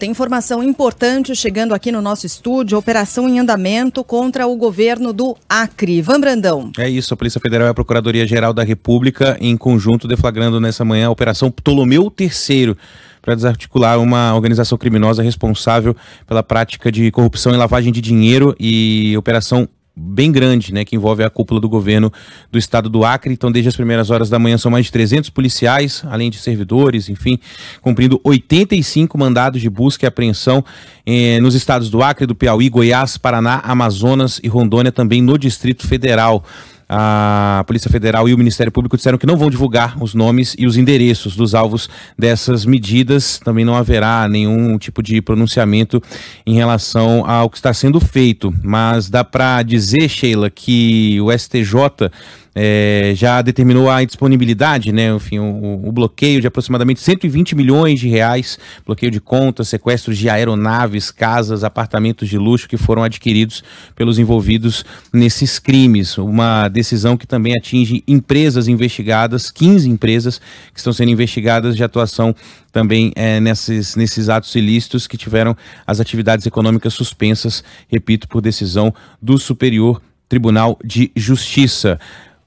Tem informação importante chegando aqui no nosso estúdio: operação em andamento contra o governo do Acre. Van Brandão. É isso, a Polícia Federal e a Procuradoria-Geral da República, em conjunto, deflagrando nessa manhã a Operação Ptolomeu III para desarticular uma organização criminosa responsável pela prática de corrupção e lavagem de dinheiro e operação bem grande, né, que envolve a cúpula do governo do estado do Acre. Então, desde as primeiras horas da manhã, são mais de 300 policiais, além de servidores, enfim, cumprindo 85 mandados de busca e apreensão eh, nos estados do Acre, do Piauí, Goiás, Paraná, Amazonas e Rondônia, também no Distrito Federal a Polícia Federal e o Ministério Público disseram que não vão divulgar os nomes e os endereços dos alvos dessas medidas. Também não haverá nenhum tipo de pronunciamento em relação ao que está sendo feito. Mas dá para dizer, Sheila, que o STJ é, já determinou a indisponibilidade, né, enfim, o, o, bloqueio de aproximadamente 120 milhões de reais, bloqueio de contas, sequestros de aeronaves, casas, apartamentos de luxo que foram adquiridos pelos envolvidos nesses crimes. Uma decisão que também atinge empresas investigadas, 15 empresas que estão sendo investigadas de atuação também é, nesses, nesses atos ilícitos que tiveram as atividades econômicas suspensas, repito, por decisão do Superior Tribunal de Justiça.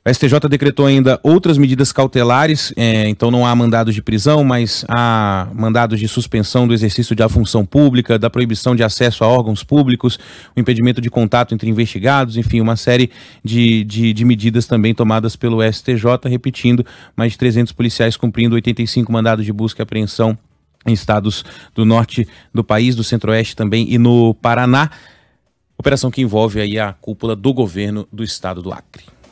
O STJ decretou ainda outras medidas cautelares, é, então não há mandados de prisão, mas há mandados de suspensão do exercício da função pública, da proibição de acesso a órgãos públicos, o impedimento de contato entre investigados, enfim, uma série de, de, de medidas também tomadas pelo STJ, repetindo, mais de 300 policiais cumprindo 85 mandados de busca e apreensão em estados do norte do país, do centro-oeste também e no Paraná. Operação que envolve aí a cúpula do governo do estado do Acre.